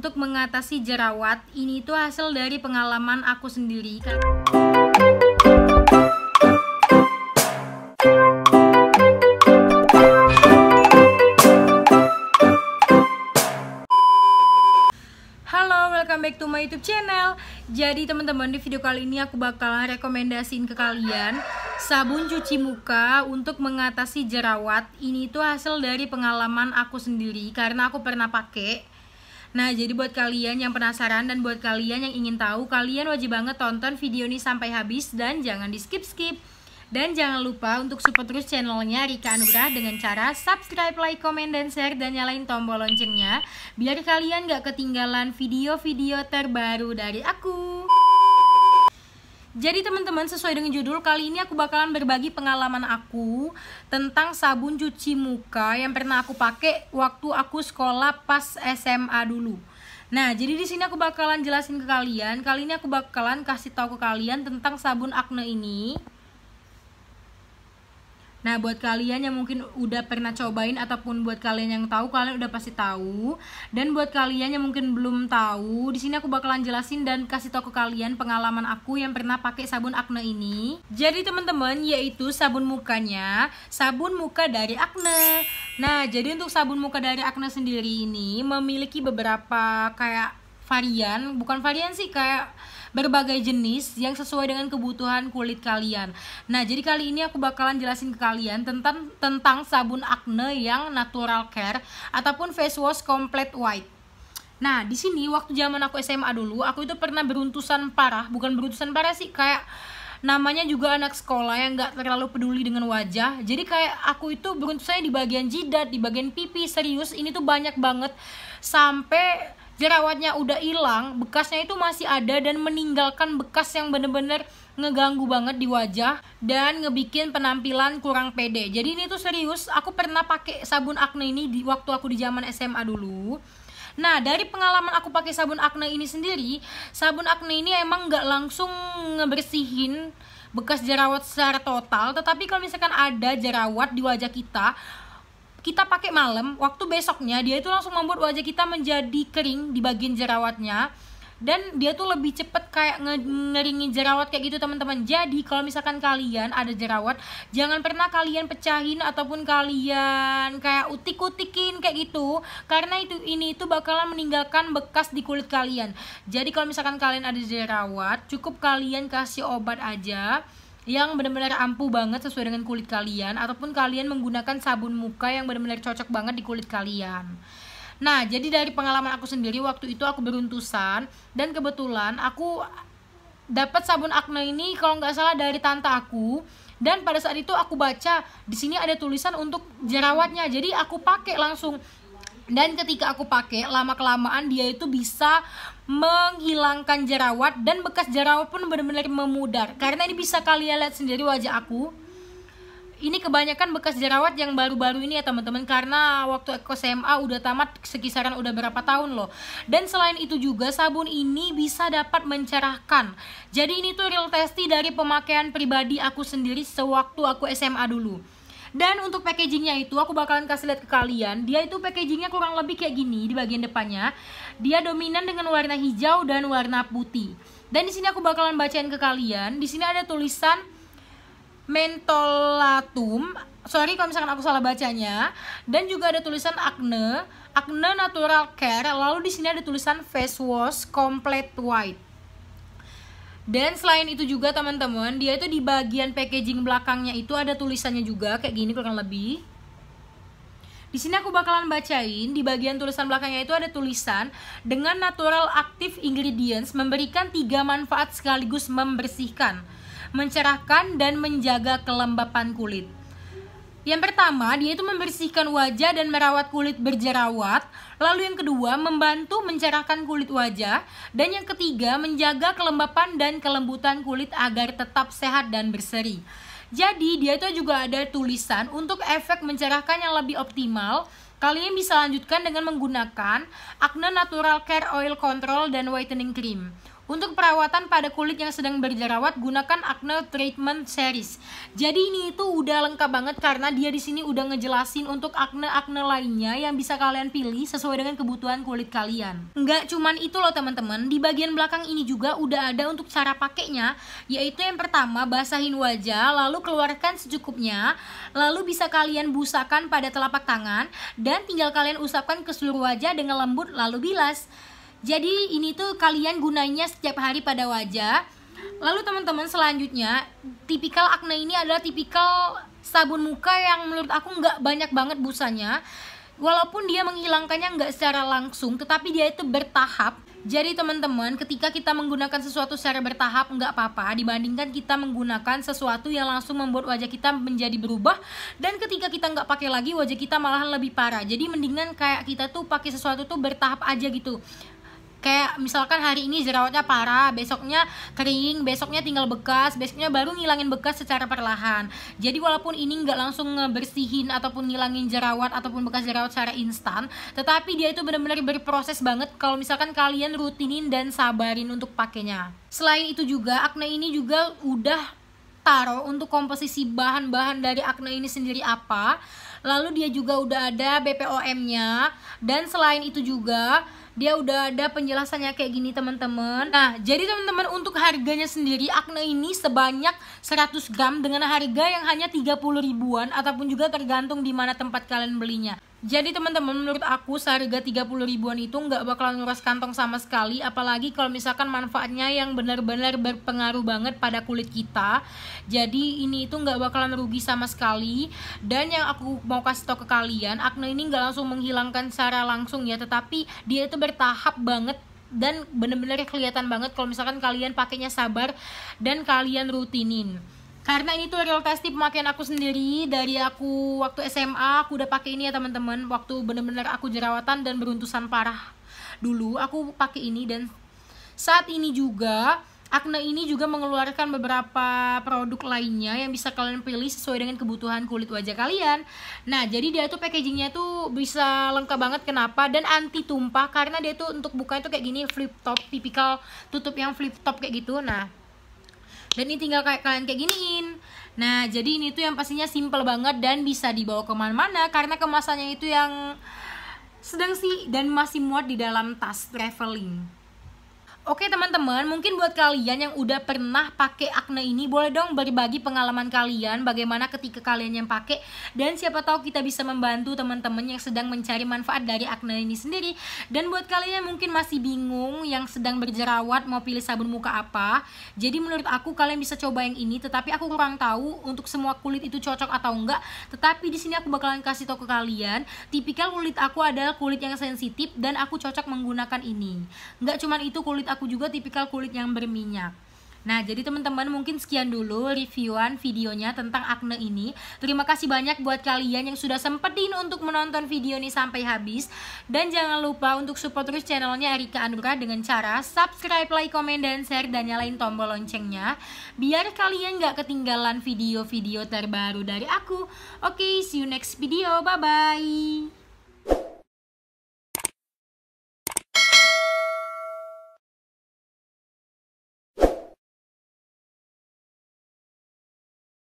untuk mengatasi jerawat ini itu hasil dari pengalaman aku sendiri. Halo, welcome back to my YouTube channel. Jadi teman-teman di video kali ini aku bakal rekomendasiin ke kalian sabun cuci muka untuk mengatasi jerawat. Ini itu hasil dari pengalaman aku sendiri karena aku pernah pakai Nah, jadi buat kalian yang penasaran dan buat kalian yang ingin tahu, kalian wajib banget tonton video ini sampai habis dan jangan di skip-skip. Dan jangan lupa untuk support terus channelnya Rika Anugrah dengan cara subscribe, like, komen, dan share, dan nyalain tombol loncengnya. Biar kalian gak ketinggalan video-video terbaru dari aku. Jadi teman-teman sesuai dengan judul kali ini aku bakalan berbagi pengalaman aku tentang sabun cuci muka yang pernah aku pakai waktu aku sekolah pas SMA dulu. Nah, jadi di sini aku bakalan jelasin ke kalian. Kali ini aku bakalan kasih tahu ke kalian tentang sabun acne ini. Nah, buat kalian yang mungkin udah pernah cobain ataupun buat kalian yang tahu, kalian udah pasti tahu. Dan buat kalian yang mungkin belum tahu, di sini aku bakalan jelasin dan kasih tahu ke kalian pengalaman aku yang pernah pakai sabun acne ini. Jadi teman-teman, yaitu sabun mukanya, sabun muka dari acne. Nah, jadi untuk sabun muka dari acne sendiri ini memiliki beberapa kayak varian, bukan varian sih kayak berbagai jenis yang sesuai dengan kebutuhan kulit kalian. Nah, jadi kali ini aku bakalan jelasin ke kalian tentang tentang sabun acne yang natural care ataupun face wash complete white. Nah, di sini waktu zaman aku SMA dulu, aku itu pernah beruntusan parah, bukan beruntusan parah sih, kayak namanya juga anak sekolah yang gak terlalu peduli dengan wajah. Jadi kayak aku itu beruntusannya di bagian jidat, di bagian pipi, serius ini tuh banyak banget sampai jerawatnya udah hilang, bekasnya itu masih ada dan meninggalkan bekas yang bener-bener ngeganggu banget di wajah dan ngebikin penampilan kurang pede. Jadi ini tuh serius, aku pernah pakai sabun acne ini di waktu aku di zaman SMA dulu. Nah, dari pengalaman aku pakai sabun acne ini sendiri, sabun acne ini emang nggak langsung ngebersihin bekas jerawat secara total, tetapi kalau misalkan ada jerawat di wajah kita, kita pakai malam, waktu besoknya dia itu langsung membuat wajah kita menjadi kering di bagian jerawatnya dan dia tuh lebih cepet kayak ngeringin jerawat kayak gitu teman-teman jadi kalau misalkan kalian ada jerawat jangan pernah kalian pecahin ataupun kalian kayak utik-utikin kayak gitu karena itu ini itu bakalan meninggalkan bekas di kulit kalian jadi kalau misalkan kalian ada jerawat cukup kalian kasih obat aja yang benar-benar ampuh banget sesuai dengan kulit kalian ataupun kalian menggunakan sabun muka yang benar-benar cocok banget di kulit kalian. Nah, jadi dari pengalaman aku sendiri waktu itu aku beruntusan dan kebetulan aku dapat sabun acne ini kalau nggak salah dari tante aku dan pada saat itu aku baca di sini ada tulisan untuk jerawatnya. Jadi aku pakai langsung dan ketika aku pakai lama kelamaan dia itu bisa menghilangkan jerawat dan bekas jerawat pun benar-benar memudar karena ini bisa kalian lihat sendiri wajah aku ini kebanyakan bekas jerawat yang baru-baru ini ya teman-teman karena waktu aku SMA udah tamat sekisaran udah berapa tahun loh dan selain itu juga sabun ini bisa dapat mencerahkan jadi ini tuh real testi dari pemakaian pribadi aku sendiri sewaktu aku SMA dulu dan untuk packagingnya itu aku bakalan kasih lihat ke kalian. Dia itu packagingnya kurang lebih kayak gini di bagian depannya. Dia dominan dengan warna hijau dan warna putih. Dan di sini aku bakalan bacain ke kalian. Di sini ada tulisan mentolatum. Sorry kalau misalkan aku salah bacanya. Dan juga ada tulisan acne, acne natural care. Lalu di sini ada tulisan face wash complete white. Dan selain itu juga teman-teman, dia itu di bagian packaging belakangnya itu ada tulisannya juga kayak gini kurang lebih. Di sini aku bakalan bacain di bagian tulisan belakangnya itu ada tulisan dengan natural active ingredients memberikan tiga manfaat sekaligus membersihkan, mencerahkan dan menjaga kelembapan kulit. Yang pertama, dia itu membersihkan wajah dan merawat kulit berjerawat. Lalu yang kedua, membantu mencerahkan kulit wajah. Dan yang ketiga, menjaga kelembapan dan kelembutan kulit agar tetap sehat dan berseri. Jadi, dia itu juga ada tulisan untuk efek mencerahkan yang lebih optimal. Kalian bisa lanjutkan dengan menggunakan Acne Natural Care Oil Control dan Whitening Cream. Untuk perawatan pada kulit yang sedang berjerawat gunakan Acne Treatment Series. Jadi ini itu udah lengkap banget karena dia di sini udah ngejelasin untuk acne-acne lainnya yang bisa kalian pilih sesuai dengan kebutuhan kulit kalian. Nggak cuman itu loh teman-teman, di bagian belakang ini juga udah ada untuk cara pakainya, yaitu yang pertama basahin wajah, lalu keluarkan secukupnya, lalu bisa kalian busakan pada telapak tangan dan tinggal kalian usapkan ke seluruh wajah dengan lembut lalu bilas. Jadi ini tuh kalian gunainya setiap hari pada wajah. Lalu teman-teman selanjutnya, tipikal acne ini adalah tipikal sabun muka yang menurut aku nggak banyak banget busanya. Walaupun dia menghilangkannya nggak secara langsung, tetapi dia itu bertahap. Jadi teman-teman, ketika kita menggunakan sesuatu secara bertahap nggak apa-apa dibandingkan kita menggunakan sesuatu yang langsung membuat wajah kita menjadi berubah dan ketika kita nggak pakai lagi wajah kita malahan lebih parah. Jadi mendingan kayak kita tuh pakai sesuatu tuh bertahap aja gitu kayak misalkan hari ini jerawatnya parah besoknya kering besoknya tinggal bekas besoknya baru ngilangin bekas secara perlahan jadi walaupun ini nggak langsung ngebersihin ataupun ngilangin jerawat ataupun bekas jerawat secara instan tetapi dia itu benar-benar berproses banget kalau misalkan kalian rutinin dan sabarin untuk pakainya selain itu juga acne ini juga udah taruh untuk komposisi bahan-bahan dari acne ini sendiri apa Lalu dia juga udah ada BPOM-nya dan selain itu juga dia udah ada penjelasannya kayak gini teman-teman. Nah, jadi teman-teman untuk harganya sendiri akne ini sebanyak 100 gram dengan harga yang hanya 30 ribuan ataupun juga tergantung di mana tempat kalian belinya. Jadi teman-teman menurut aku seharga 30 ribuan itu nggak bakal nguras kantong sama sekali apalagi kalau misalkan manfaatnya yang benar-benar berpengaruh banget pada kulit kita. Jadi ini itu nggak bakalan rugi sama sekali dan yang aku mau kasih tau ke kalian akne ini nggak langsung menghilangkan secara langsung ya tetapi dia itu bertahap banget dan bener-bener kelihatan banget kalau misalkan kalian pakainya sabar dan kalian rutinin karena ini tuh real testi pemakaian aku sendiri dari aku waktu SMA aku udah pakai ini ya teman-teman waktu bener-bener aku jerawatan dan beruntusan parah dulu aku pakai ini dan saat ini juga Akne ini juga mengeluarkan beberapa produk lainnya yang bisa kalian pilih sesuai dengan kebutuhan kulit wajah kalian. Nah, jadi dia tuh packagingnya tuh bisa lengkap banget kenapa dan anti tumpah karena dia tuh untuk bukanya tuh kayak gini flip top, tipikal tutup yang flip top kayak gitu. Nah, dan ini tinggal kayak kalian kayak giniin nah jadi ini tuh yang pastinya simple banget dan bisa dibawa kemana-mana karena kemasannya itu yang sedang sih dan masih muat di dalam tas traveling Oke teman-teman, mungkin buat kalian yang udah pernah pakai akne ini boleh dong berbagi pengalaman kalian bagaimana ketika kalian yang pakai dan siapa tahu kita bisa membantu teman-teman yang sedang mencari manfaat dari akne ini sendiri. Dan buat kalian yang mungkin masih bingung yang sedang berjerawat mau pilih sabun muka apa, jadi menurut aku kalian bisa coba yang ini tetapi aku kurang tahu untuk semua kulit itu cocok atau enggak. Tetapi di sini aku bakalan kasih tahu ke kalian, tipikal kulit aku adalah kulit yang sensitif dan aku cocok menggunakan ini. Enggak cuman itu kulit aku aku juga tipikal kulit yang berminyak. Nah, jadi teman-teman mungkin sekian dulu reviewan videonya tentang acne ini. Terima kasih banyak buat kalian yang sudah sempetin untuk menonton video ini sampai habis. Dan jangan lupa untuk support terus channelnya Erika Anura dengan cara subscribe, like, komen, dan share, dan nyalain tombol loncengnya. Biar kalian gak ketinggalan video-video terbaru dari aku. Oke, okay, see you next video. Bye-bye.